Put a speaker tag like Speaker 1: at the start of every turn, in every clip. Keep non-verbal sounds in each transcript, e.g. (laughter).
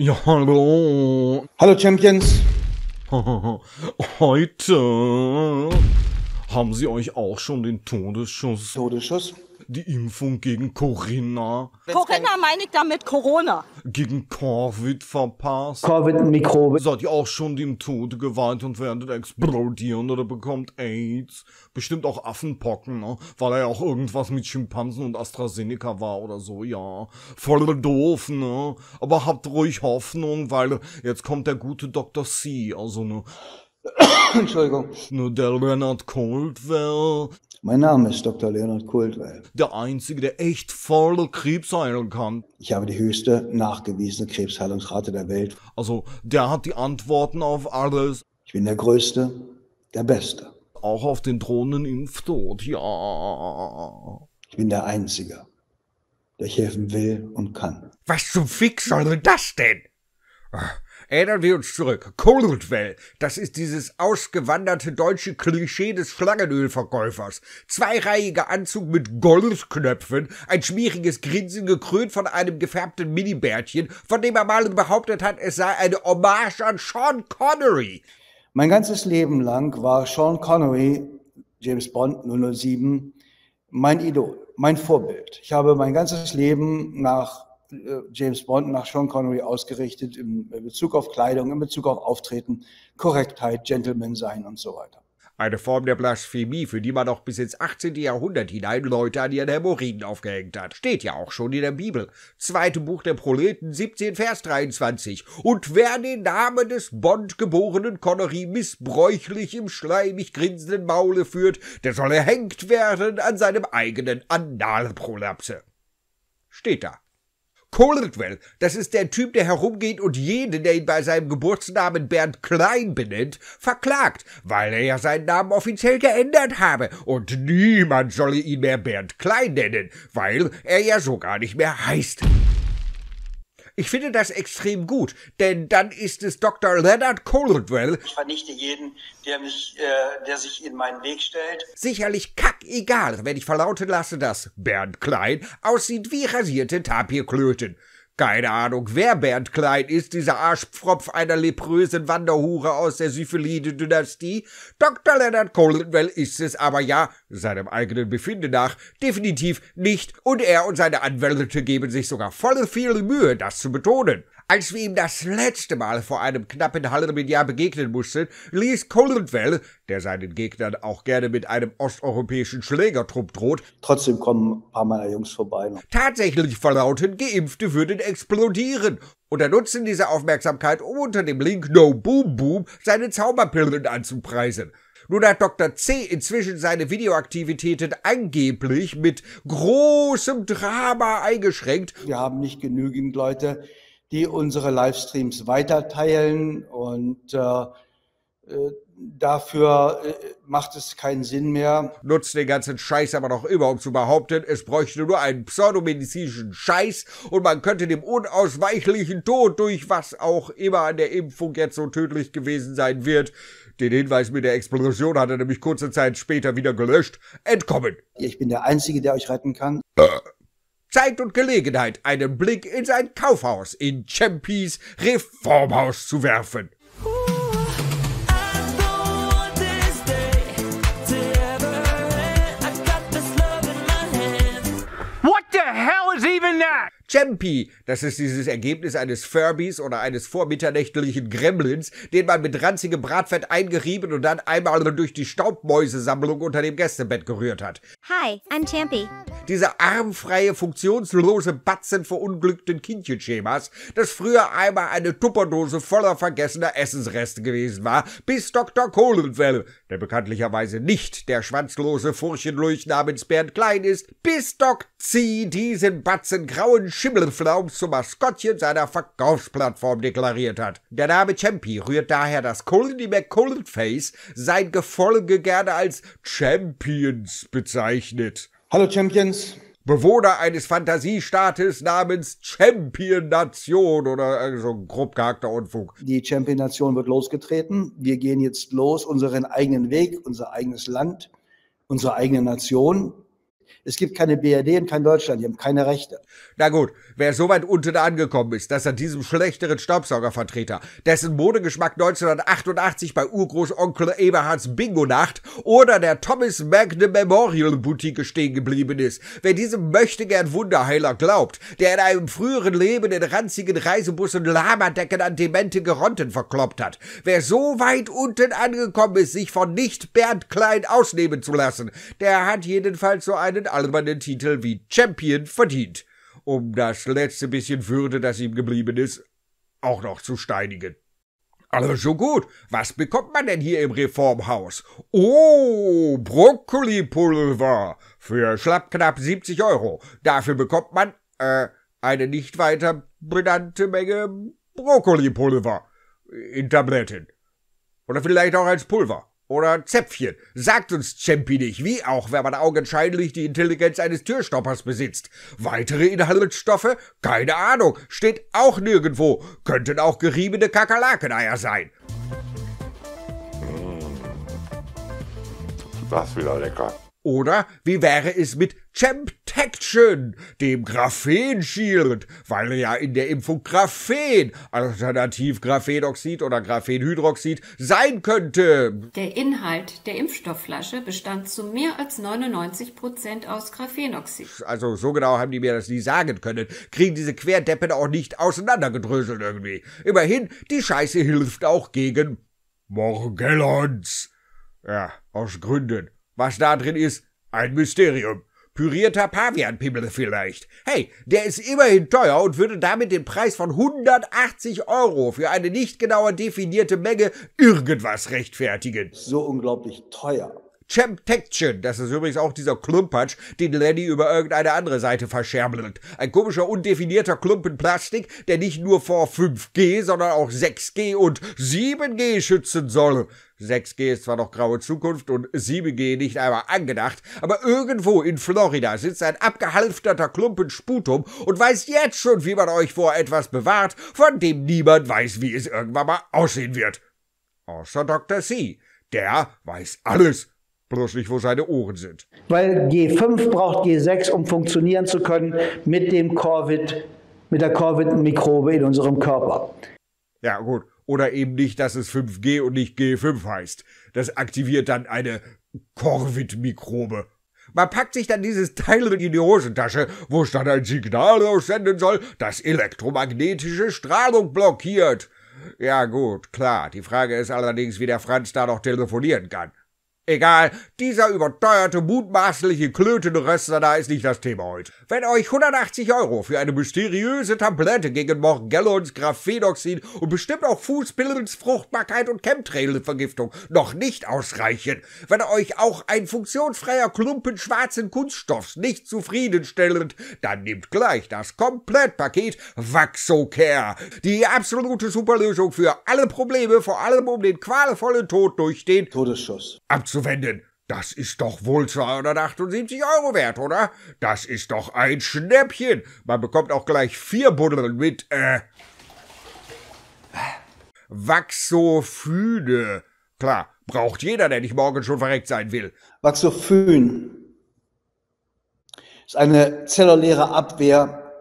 Speaker 1: Ja, hallo. Hallo Champions. (laughs) Heute haben Sie euch auch schon den Todesschuss. Todesschuss? die Impfung gegen Corinna.
Speaker 2: Corinna meine ich damit Corona.
Speaker 1: Gegen Covid verpasst. Covid-Mikrobe. Seid ihr auch schon dem Tode geweint und werdet explodieren oder bekommt AIDS? Bestimmt auch Affenpocken, ne? Weil er ja auch irgendwas mit Schimpansen und AstraZeneca war oder so, ja. Voll doof, ne? Aber habt ruhig Hoffnung, weil jetzt kommt der gute Dr. C, also ne. (coughs) Entschuldigung. Nur der Leonard Coldwell. Mein Name
Speaker 2: ist Dr. Leonard Coldwell.
Speaker 1: Der einzige, der echt voller Krebs heilen kann. Ich habe die
Speaker 2: höchste nachgewiesene Krebsheilungsrate der Welt. Also, der hat die Antworten auf alles. Ich bin der Größte, der Beste. Auch auf den drohenden Impftod,
Speaker 1: ja. Ich bin der Einzige, der helfen will und kann. Was zum Fick soll das denn? erinnern wir uns zurück. Coldwell, das ist dieses ausgewanderte deutsche Klischee des Schlangenölverkäufers. Zweireihiger Anzug mit Goldknöpfen, ein schmieriges Grinsen gekrönt von einem gefärbten Minibärtchen, von dem er mal behauptet hat, es sei eine Hommage an Sean Connery.
Speaker 2: Mein ganzes Leben lang war Sean Connery, James Bond 007, mein Idol, mein Vorbild. Ich habe mein ganzes Leben nach äh, James Bond nach Sean Connery ausgerichtet äh, in Bezug auf Kleidung, in Bezug auf Auftreten,
Speaker 1: Korrektheit, Gentleman sein und so weiter. Eine Form der Blasphemie, für die man auch bis ins 18. Jahrhundert hinein Leute an ihren Hämorrhoiden aufgehängt hat. Steht ja auch schon in der Bibel. Zweite Buch der Proleten, 17, Vers 23. Und wer den Namen des Bond geborenen Connery missbräuchlich im schleimig grinsenden Maule führt, der soll erhängt werden an seinem eigenen Analprolapse. Steht da. Coldwell, das ist der Typ, der herumgeht und jeden, der ihn bei seinem Geburtsnamen Bernd Klein benennt, verklagt, weil er ja seinen Namen offiziell geändert habe und niemand solle ihn mehr Bernd Klein nennen, weil er ja so gar nicht mehr heißt. Ich finde das extrem gut, denn dann ist es Dr. Leonard Coldwell.
Speaker 2: Ich vernichte jeden, der, mich, äh, der sich in meinen Weg stellt.
Speaker 1: Sicherlich kackegal, wenn ich verlauten lasse, dass Bernd Klein aussieht wie rasierte Tapirklöten. Keine Ahnung, wer Bernd Klein ist, dieser Arschpfropf einer leprösen Wanderhure aus der Syphilide-Dynastie. Dr. Leonard Colinwell ist es aber ja, seinem eigenen Befinden nach, definitiv nicht und er und seine Anwälte geben sich sogar voll viel Mühe, das zu betonen. Als wir ihm das letzte Mal vor einem knappen halben Jahr begegnen mussten, ließ Collinwell, der seinen Gegnern auch gerne mit einem osteuropäischen Schlägertrupp droht, trotzdem kommen ein paar meiner Jungs vorbei. Tatsächlich verlauten, Geimpfte würden explodieren und er nutzten diese Aufmerksamkeit, um unter dem Link No Boom Boom seine Zauberpillen anzupreisen. Nun hat Dr. C. inzwischen seine Videoaktivitäten angeblich mit großem Drama eingeschränkt. Wir haben nicht genügend
Speaker 2: Leute, die unsere Livestreams weiterteilen. Und äh,
Speaker 1: äh dafür äh, macht es keinen Sinn mehr. Nutzt den ganzen Scheiß aber noch immer, um zu behaupten, es bräuchte nur einen pseudomedizinischen Scheiß und man könnte dem unausweichlichen Tod, durch was auch immer an der Impfung jetzt so tödlich gewesen sein wird, den Hinweis mit der Explosion hat er nämlich kurze Zeit später wieder gelöscht, entkommen. Ich bin der Einzige, der euch retten kann. Äh. Zeit und Gelegenheit, einen Blick in sein Kaufhaus in Champies Reformhaus zu werfen. Champi. Das ist dieses Ergebnis eines Furbies oder eines vormitternächtlichen Gremlins, den man mit ranzigem Bratfett eingerieben und dann einmal durch die Staubmäusesammlung unter dem Gästebett gerührt hat. Hi, I'm Champi. Diese armfreie, funktionslose Batzen verunglückten Kindchenschemas, das früher einmal eine Tupperdose voller vergessener Essensreste gewesen war, bis Dr. Kohlenfell, der bekanntlicherweise nicht der schwanzlose Furchenlurch namens Bernd Klein ist, bis Doc Z diesen Batzen grauen Schimmelflaum zum Maskottchen seiner Verkaufsplattform deklariert hat. Der Name Champi rührt daher, dass Colony McColdface sein Gefolge gerne als Champions bezeichnet. Hallo Champions, Bewohner eines Fantasiestaates namens Champion Nation oder so ein grob gehackter Unfug. Die Champion Nation wird losgetreten.
Speaker 2: Wir gehen jetzt los unseren eigenen Weg, unser eigenes Land, unsere eigene Nation.
Speaker 1: Es gibt keine BRD und kein Deutschland, die haben keine Rechte. Na gut, wer so weit unten angekommen ist, dass er diesem schlechteren Staubsaugervertreter, dessen Modegeschmack 1988 bei Urgroßonkel Eberhards Bingo-Nacht oder der Thomas Magne Memorial Boutique stehen geblieben ist, wer diesem möchtegern Wunderheiler glaubt, der in einem früheren Leben in ranzigen Reisebussen Lamadecken an demente Geronten verkloppt hat, wer so weit unten angekommen ist, sich von nicht Bernd Klein ausnehmen zu lassen, der hat jedenfalls so einen einen albernen Titel wie Champion verdient, um das letzte bisschen Würde, das ihm geblieben ist, auch noch zu steinigen. Aber so gut, was bekommt man denn hier im Reformhaus? Oh, Brokkolipulver für schlapp knapp 70 Euro. Dafür bekommt man, äh, eine nicht weiter benannte Menge Brokkolipulver in Tabletten. Oder vielleicht auch als Pulver. Oder Zäpfchen. Sagt uns Champi nicht, wie auch, wenn man augenscheinlich die Intelligenz eines Türstoppers besitzt. Weitere Inhaltsstoffe? Keine Ahnung. Steht auch nirgendwo. Könnten auch geriebene Kakerlakeneier sein. Hm. Das ist wieder lecker. Oder wie wäre es mit Champ Protection, dem Graphenschild, weil ja in der Impfung Graphen, alternativ Graphenoxid oder Graphenhydroxid, sein könnte.
Speaker 2: Der Inhalt der Impfstoffflasche bestand zu mehr als 99 Prozent aus Graphenoxid.
Speaker 1: Also so genau haben die mir das nie sagen können. Kriegen diese Querdeppen auch nicht auseinandergedröselt irgendwie. Immerhin, die Scheiße hilft auch gegen Morgellons. Ja, aus Gründen. Was da drin ist, ein Mysterium. Pürierter Pavianpimmel vielleicht. Hey, der ist immerhin teuer und würde damit den Preis von 180 Euro für eine nicht genauer definierte Menge irgendwas rechtfertigen. So unglaublich teuer. Champtection, das ist übrigens auch dieser Klumpatsch, den Lenny über irgendeine andere Seite verscherbelt. Ein komischer, undefinierter Klumpen Plastik, der nicht nur vor 5G, sondern auch 6G und 7G schützen soll. 6G ist zwar noch graue Zukunft und 7G nicht einmal angedacht, aber irgendwo in Florida sitzt ein abgehalfterter Klumpen Sputum und weiß jetzt schon, wie man euch vor etwas bewahrt, von dem niemand weiß, wie es irgendwann mal aussehen wird. Außer Dr. C. Der weiß alles bloß nicht, wo seine Ohren sind. Weil
Speaker 2: G5 braucht G6, um funktionieren zu können mit dem Covid, mit der Covid-Mikrobe in unserem
Speaker 1: Körper. Ja, gut oder eben nicht, dass es 5G und nicht G5 heißt. Das aktiviert dann eine Corvid-Mikrobe. Man packt sich dann dieses Teil in die Hosentasche, wo es dann ein Signal aussenden soll, das elektromagnetische Strahlung blockiert. Ja gut, klar. Die Frage ist allerdings, wie der Franz da noch telefonieren kann. Egal, dieser überteuerte, mutmaßliche Klötenröster da ist nicht das Thema heute. Wenn euch 180 Euro für eine mysteriöse Tablette gegen Morgellons Graphenoxid und bestimmt auch Fußpilz, Fruchtbarkeit und chemtrail noch nicht ausreichen, wenn euch auch ein funktionsfreier Klumpen schwarzen Kunststoffs nicht zufriedenstellend, dann nehmt gleich das Komplettpaket Waxocare. die absolute Superlösung für alle Probleme, vor allem um den qualvollen Tod durch den Todesschuss abzuhalten aufzuwenden. Das ist doch wohl 278 Euro wert, oder? Das ist doch ein Schnäppchen. Man bekommt auch gleich vier Buddeln mit, äh, Waxophüne. Klar, braucht jeder, der nicht morgen schon verreckt sein will. Waxophyn
Speaker 2: ist eine zelluläre Abwehr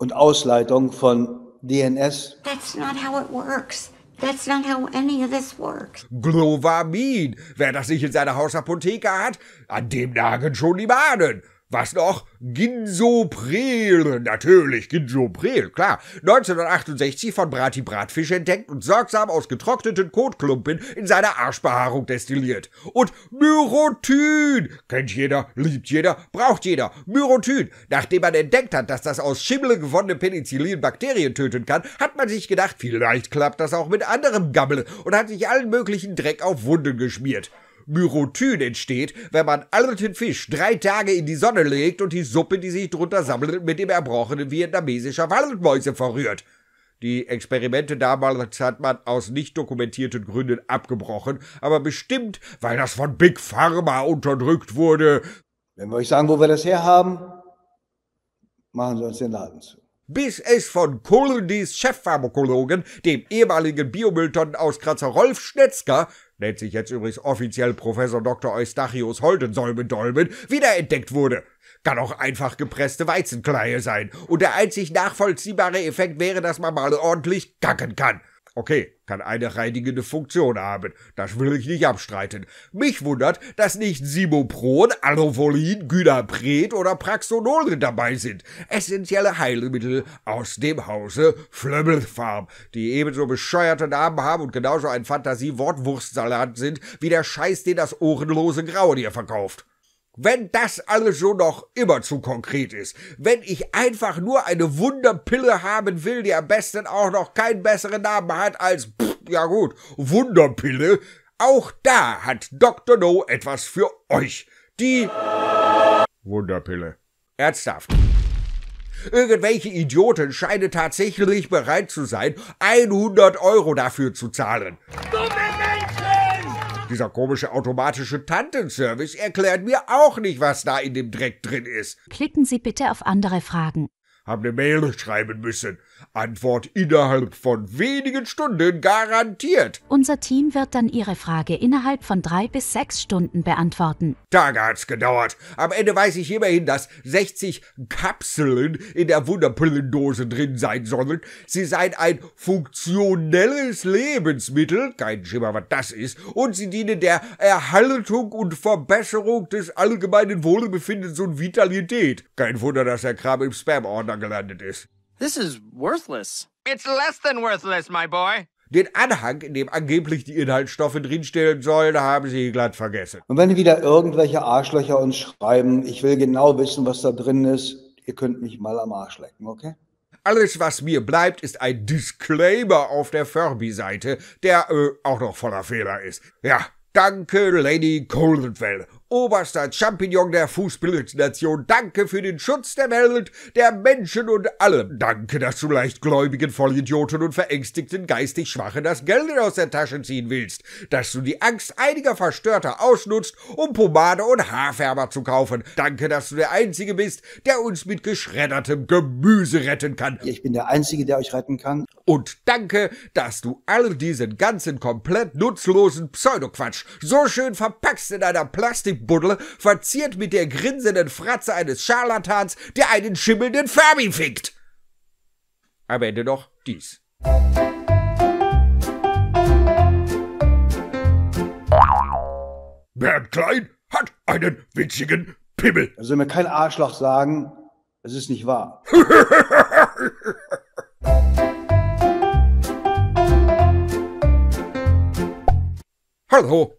Speaker 2: und Ausleitung
Speaker 1: von DNS. That's not how it works. That's not how any of this works. Glovamin. Wer das nicht in seiner Hausapotheke hat, an dem nagen schon die Bahnen. Was noch? Ginsoprel, natürlich, Ginsoprel, klar. 1968 von Brati Bratfisch entdeckt und sorgsam aus getrockneten Kotklumpen in seiner Arschbehaarung destilliert. Und Myrotyn, kennt jeder, liebt jeder, braucht jeder. Myrotyn, nachdem man entdeckt hat, dass das aus Schimmel gewonnene Penicillin Bakterien töten kann, hat man sich gedacht, vielleicht klappt das auch mit anderem Gammel und hat sich allen möglichen Dreck auf Wunden geschmiert. Myrotin entsteht, wenn man alten Fisch drei Tage in die Sonne legt und die Suppe, die sich drunter sammelt, mit dem erbrochenen vietnamesischer Waldmäuse verrührt. Die Experimente damals hat man aus nicht dokumentierten Gründen abgebrochen, aber bestimmt, weil das von Big Pharma unterdrückt wurde. Wenn wir euch sagen, wo wir das herhaben, machen Sie uns den Laden zu bis es von Kohlendys Chefpharmakologen, dem ehemaligen biomülltonnen Kratzer Rolf Schnetzger, nennt sich jetzt übrigens offiziell Professor Dr. Eustachius Holdensolmen-Dolmen, wiederentdeckt wurde. Kann auch einfach gepresste Weizenkleie sein. Und der einzig nachvollziehbare Effekt wäre, dass man mal ordentlich kacken kann. Okay, kann eine reinigende Funktion haben, das will ich nicht abstreiten. Mich wundert, dass nicht Simopron, Alovolin, Gynapret oder Praxonol dabei sind. Essentielle Heilmittel aus dem Hause Flömmelfarm, die ebenso bescheuerte Namen haben und genauso ein Fantasie-Wortwurstsalat sind, wie der Scheiß, den das ohrenlose Grauen hier verkauft. Wenn das alles so noch immer zu konkret ist, wenn ich einfach nur eine Wunderpille haben will, die am besten auch noch keinen besseren Namen hat als, pff, ja gut, Wunderpille, auch da hat Dr. No etwas für euch. Die Wunderpille. Ernsthaft. Irgendwelche Idioten scheinen tatsächlich bereit zu sein, 100 Euro dafür zu zahlen. Dieser komische automatische Tantenservice erklärt mir auch nicht, was da in dem Dreck drin ist.
Speaker 2: Klicken Sie bitte auf andere Fragen
Speaker 1: haben eine Mail schreiben müssen. Antwort innerhalb von wenigen Stunden garantiert.
Speaker 2: Unser Team wird dann Ihre Frage innerhalb von drei bis sechs Stunden beantworten.
Speaker 1: Tage hat's gedauert. Am Ende weiß ich immerhin, dass 60 Kapseln in der Wunderpillendose drin sein sollen. Sie seien ein funktionelles Lebensmittel, kein Schimmer, was das ist, und sie dienen der Erhaltung und Verbesserung des allgemeinen Wohlbefindens und Vitalität. Kein Wunder, dass der Kram im Spam-Ordner Bunker gelandet ist. This is worthless. It's less than worthless, my boy. Den Anhang, in dem angeblich die Inhaltsstoffe drinstehen sollen, haben sie glatt vergessen.
Speaker 2: Und wenn wieder irgendwelche Arschlöcher uns schreiben, ich will genau wissen, was da drin ist, ihr könnt mich mal am Arsch lecken, okay?
Speaker 1: Alles, was mir bleibt, ist ein Disclaimer auf der Furby-Seite, der äh, auch noch voller Fehler ist. Ja, danke, Lady Coldwell. Oberster Champignon der Fußpilznation, danke für den Schutz der Welt, der Menschen und allem. Danke, dass du leichtgläubigen Vollidioten und verängstigten geistig Schwachen das Geld aus der Tasche ziehen willst, dass du die Angst einiger Verstörter ausnutzt, um Pomade und Haarfärber zu kaufen. Danke, dass du der Einzige bist, der uns mit geschreddertem Gemüse retten kann. Ich bin der Einzige, der euch retten kann. Und danke, dass du all diesen ganzen komplett nutzlosen Pseudoquatsch so schön verpackst in einer Plastik Musikbuddel, verziert mit der grinsenden Fratze eines Scharlatans, der einen schimmelnden Fabi fickt. Am Ende noch dies. Bernd Klein hat einen witzigen Pimmel. Er soll
Speaker 2: mir kein Arschloch sagen, es ist nicht wahr. (laughs)
Speaker 1: Hallo,